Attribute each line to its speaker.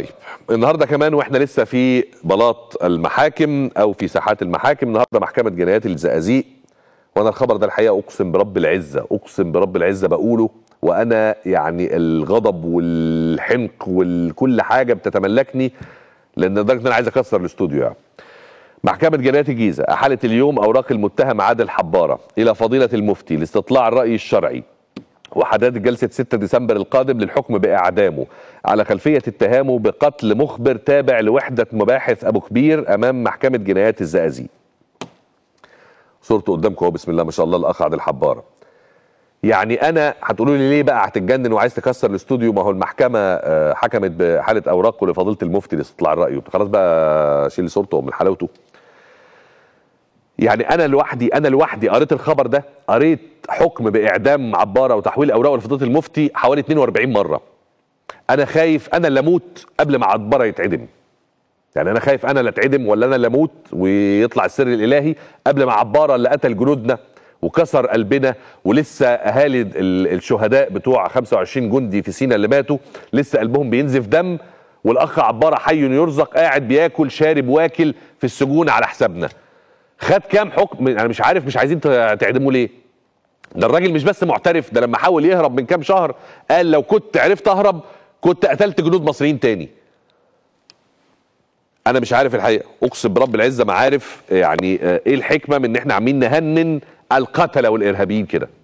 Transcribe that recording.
Speaker 1: طيب النهارده كمان واحنا لسه في بلاط المحاكم او في ساحات المحاكم النهارده محكمه جنايات الزقازيق وانا الخبر ده الحقيقه اقسم برب العزه اقسم برب العزه بقوله وانا يعني الغضب والحنق وكل حاجه بتتملكني لان لدرجه انا عايز اكسر الاستوديو يعني محكمة جنايات الجيزة أحالت اليوم أوراق المتهم عادل حبارة إلى فضيلة المفتي لاستطلاع الرأي الشرعي وحداد جلسة 6 ديسمبر القادم للحكم بإعدامه على خلفية اتهامه بقتل مخبر تابع لوحدة مباحث أبو كبير أمام محكمة جنايات الزقازيق صورته قدامكم هو بسم الله ما شاء الله الأخ عادل حبارة يعني أنا هتقولوا لي ليه بقى هتتجنن وعايز تكسر الاستوديو ما هو المحكمة آه، حكمت بحالة أوراقه لفضيلة المفتي لاستطلاع الرأي خلاص بقى شيل صورته من حلاوته يعني انا لوحدي انا لوحدي قريت الخبر ده قريت حكم باعدام عباره وتحويل اوراقه لفضيله المفتي حوالي 42 مره انا خايف انا اللي اموت قبل ما عباره يتعدم يعني انا خايف انا اللي اتعدم ولا انا اللي اموت ويطلع السر الالهي قبل ما عباره اللي قتل جنودنا وكسر قلبنا ولسه اهالي الشهداء بتوع 25 جندي في سينا اللي ماتوا لسه قلبهم بينزف دم والاخ عباره حي يرزق قاعد بياكل شارب واكل في السجون على حسابنا خد كام حكم انا يعني مش عارف مش عايزين تعدموا ليه ده الراجل مش بس معترف ده لما حاول يهرب من كام شهر قال لو كنت عرفت اهرب كنت قتلت جنود مصريين تاني انا مش عارف الحقيقه اقسم برب العزه ما عارف يعني آه، ايه الحكمه من ان احنا عاملين نهنن القتله والارهابيين كده